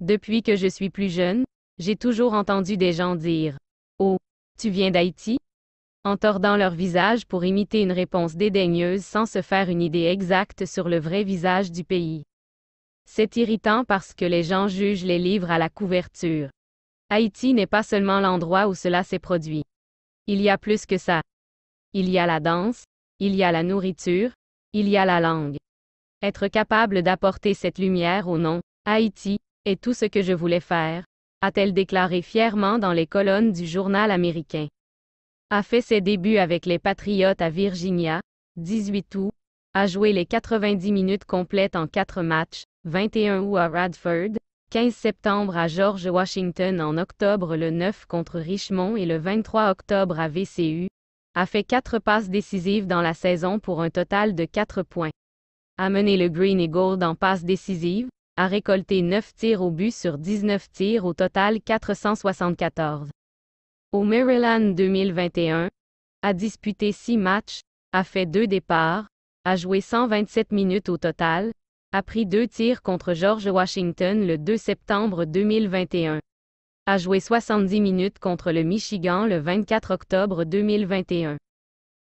Depuis que je suis plus jeune, j'ai toujours entendu des gens dire Oh, tu viens d'Haïti en tordant leur visage pour imiter une réponse dédaigneuse sans se faire une idée exacte sur le vrai visage du pays. C'est irritant parce que les gens jugent les livres à la couverture. Haïti n'est pas seulement l'endroit où cela s'est produit. Il y a plus que ça. Il y a la danse, il y a la nourriture, il y a la langue. Être capable d'apporter cette lumière ou non, Haïti « Et tout ce que je voulais faire, a-t-elle déclaré fièrement dans les colonnes du journal américain. A fait ses débuts avec les Patriotes à Virginia, 18 août, a joué les 90 minutes complètes en quatre matchs, 21 août à Radford, 15 septembre à George Washington en octobre le 9 contre Richmond et le 23 octobre à VCU, a fait quatre passes décisives dans la saison pour un total de 4 points. A mené le Green Gold en passes décisives, a récolté 9 tirs au but sur 19 tirs au total 474. Au Maryland 2021, a disputé 6 matchs, a fait 2 départs, a joué 127 minutes au total, a pris 2 tirs contre George Washington le 2 septembre 2021. A joué 70 minutes contre le Michigan le 24 octobre 2021.